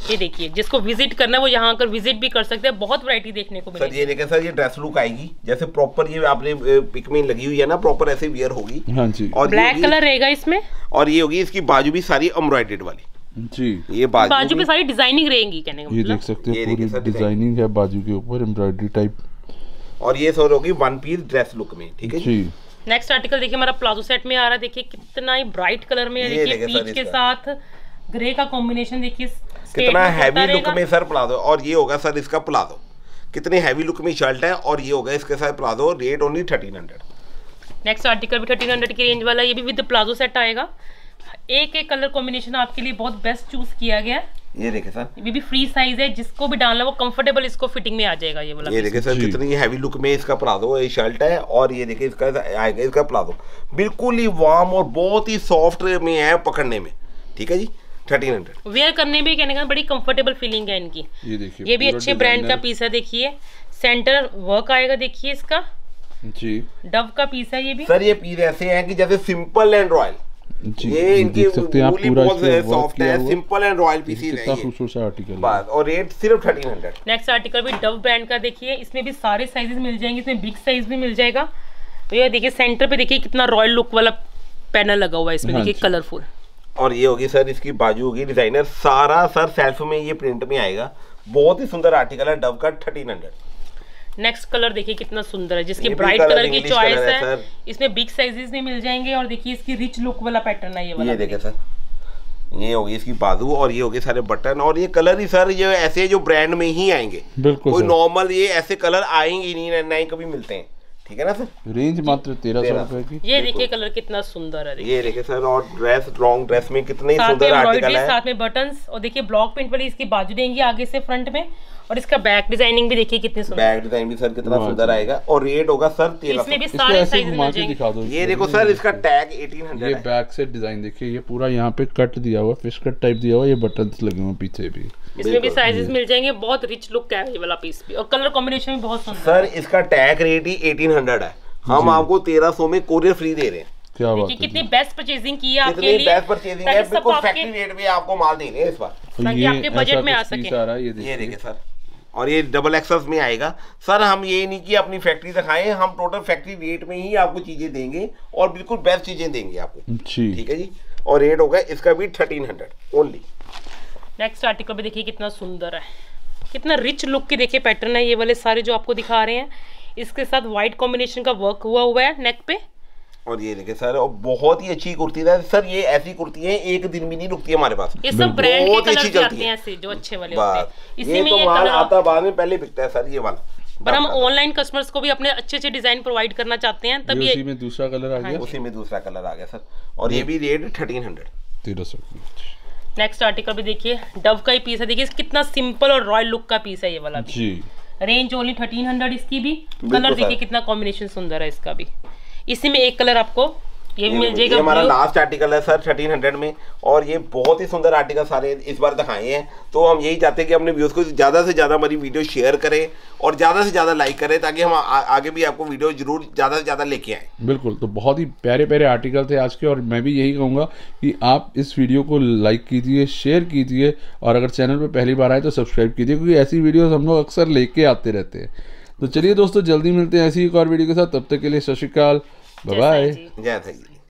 ये देखिए जिसको विजिट करना है वो यहाँ आकर विजिट भी कर सकते हैं बहुत वैरायटी देखने को मिलेगी सर ये देखें सर ये ड्रेस लुक आएगी जैसे प्रॉपर ये आपने पिक में लगी हुई है ना प्रॉपर ऐसे वियर होगी हाँ जी और ब्लैक कलर रहेगा इसमें और ये होगी इसकी बाजू भी सारी एम्ब्रॉयडेड वाली जी ये बाजू, बाजू पे सारी डिजाइनिंग रहेगी कहने का ये मतलब। देख सकते हैं पूरी डिजाइनिंग है बाजू के ऊपर एम्ब्रॉयडरी टाइप और ये सर होगी वन पीस ड्रेस लुक में ठीक है जी नेक्स्ट आर्टिकल देखिए हमारा प्लाजो सेट में आ रहा है देखिए कितना ही ब्राइट कलर में है देखिए पीच के साथ ग्रे का कॉम्बिनेशन देखिए कितना हैवी लुक में सर प्लाजो और ये होगा सर इसका प्लाजो कितने हैवी लुक में शर्ट है और ये होगा इसके साथ palazzo rate only thirteen hundred next article भी थर्टीन हंड्रेड की रेंज वाला ये भी विद प्लाजो सेट आएगा एक एक कलर कॉम्बिनेशन आपके लिए बहुत बेस्ट चूज किया गया है ये देखे सर ये भी फ्री साइज है जिसको भी डालना वो कंफर्टेबल इसको फिटिंग में आ जाएगा ये वाला ये देखे सर कितनी हैवी लुक में इसका प्लाजो ये शर्ट है और ये देखे इसका आएगा इसका प्लाजो बिल्कुल ही वार्म और बहुत ही सॉफ्ट में है पकड़ने में ठीक है जी थर्टीन हंड्रेड वेयर करने में कहने का बड़ी कम्फर्टेबल फीलिंग है इनकी ये देखिए ये भी अच्छे ब्रांड का पीस है देखिए सेंटर वर्क आएगा देखिए इसका जी डव का पीस है ये भी सर ये पीस ऐसे है की जैसे सिंपल एंड रॉयल ये इनकी बहुत सॉफ्ट है सिंपल एंड रॉयल आर्टिकल और रेट सिर्फ नेक्स्ट आर्टिकल भी ब्रांड का देखिए इसमें भी सारे साइजेस मिल जाएंगे इसमें बिग साइज भी मिल जाएगा तो ये देखिए सेंटर पे देखिए कितना रॉयल लुक वाला पैनल लगा हुआ है इसमें हाँ देखिए कलरफुल और ये होगी सर इसकी बाजू होगी डिजाइनर सारा सर सेल्फ में ये प्रिंट में आएगा बहुत ही सुंदर आर्टिकल है डब का थर्टीन हंड्रेड नेक्स्ट कलर देखिए कितना सुंदर है जिसकी ब्राइट कलर की चॉइस है इसमें बिग साइजेस भी मिल जाएंगे और देखिए इसकी रिच लुक वाला पैटर्न है ये वाला ये देखिए सर ये होगी इसकी बाजू और ये हो गए सारे बटन और ये कलर ही सर ये ऐसे जो ब्रांड में ही आएंगे बिल्कुल कोई नॉर्मल ये ऐसे कलर आएंगे ही नहीं ना ही कभी मिलते हैं ठीक है ना सर रेंज मात्र तेरह सौ रुपए की ये देखिए कलर कितना सुंदर है ये देखिए सर और ड्रेस लॉन्ग ड्रेस में कितने सुंदर आर्टिकल है साथ में बटन और देखिये ब्लॉक प्रिंट वाली इसकी बाजू देंगे आगे से फ्रंट में और इसका बैक डिजाइनिंग भी देखिए कितनी सुंदर बैक डिजाइन भी सर कितना सुंदर आएगा और रेट होगा सर तेरह इसमें भी सारे साइज मिल जाएंगे ये देखो सर इसका टैग 1800 ये बैक से डिजाइन देखिए ये पूरा यहाँ पे कट दिया हुआ फिश कट टाइप दिया हुआ ये बटन लगे हुए पीछे भी इसमें भी साइजेस मिल जाएंगे बहुत रिच लुक का है ये वाला पीस भी और कलर कॉम्बिनेशन भी बहुत सुंदर सर इसका टैग रेट ही 1800 है हम आपको 1300 में कोरियर फ्री दे रहे हैं क्या बात है कितनी बेस्ट परचेजिंग की है आपके लिए बेस्ट परचेजिंग है बिल्कुल फैक्ट्री रेट में आपको माल दे रहे हैं इस बार ताकि आपके बजट में आ सके ये देखिए सर और ये डबल एक्सेस में आएगा सर हम ये नहीं कि अपनी फैक्ट्री दिखाएं हम टोटल फैक्ट्री रेट में ही आपको चीज़ें देंगे और बिल्कुल बेस्ट चीज़ें देंगे आपको ठीक है जी और रेट होगा इसका भी thirteen hundred only next article भी देखिए कितना सुंदर है कितना रिच लुक के देखिए पैटर्न है ये वाले सारे जो आपको दिखा रहे हैं इसके साथ व्हाइट कॉम्बिनेशन का वर्क हुआ हुआ है नेक पे और ये देखे सर और बहुत ही अच्छी कुर्ती है सर ये ऐसी कुर्ती है एक दिन भी नहीं रुकती है हमारे पास ये सब ब्रांड के तो कलर भी आते ये तो माल आता बाद में पहले बिकता है सर ये वाला पर हम ऑनलाइन कस्टमर्स को भी अपने अच्छे अच्छे डिजाइन प्रोवाइड करना चाहते हैं तब ये उसी में दूसरा कलर आ हाँ गया उसी में दूसरा कलर आ गया सर और ये भी रेट थर्टीन हंड्रेड तेरह सौ नेक्स्ट आर्टिकल भी देखिए डव का ही पीस है देखिए कितना सिंपल और रॉयल लुक का पीस है ये वाला जी रेंज ओनली थर्टीन हंड्रेड इसकी भी कलर देखिए कितना कॉम्बिनेशन सुंदर है इसका भी इसी में एक कलर आपको ये भी मिल जाएगा हमारा लास्ट आर्टिकल है सर थर्टीन हंड्रेड में और ये बहुत ही सुंदर आर्टिकल सारे इस बार दिखाए हैं तो हम यही चाहते हैं कि अपने व्यूज़ को ज़्यादा से ज़्यादा हमारी वीडियो शेयर करें और ज़्यादा से ज़्यादा लाइक करें ताकि हम आ, आगे भी आपको वीडियो जरूर ज़्यादा से ज़्यादा लेके आए बिल्कुल तो बहुत ही प्यारे प्यारे आर्टिकल थे आज के और मैं भी यही कहूँगा कि आप इस वीडियो को लाइक कीजिए शेयर कीजिए और अगर चैनल पर पहली बार आए तो सब्सक्राइब कीजिए क्योंकि ऐसी वीडियोज़ हम लोग अक्सर लेके आते रहते हैं तो चलिए दोस्तों जल्दी मिलते हैं ऐसी एक और वीडियो के साथ तब तक के लिए सत श्रीकाल Bye bye. Yeah, thank you.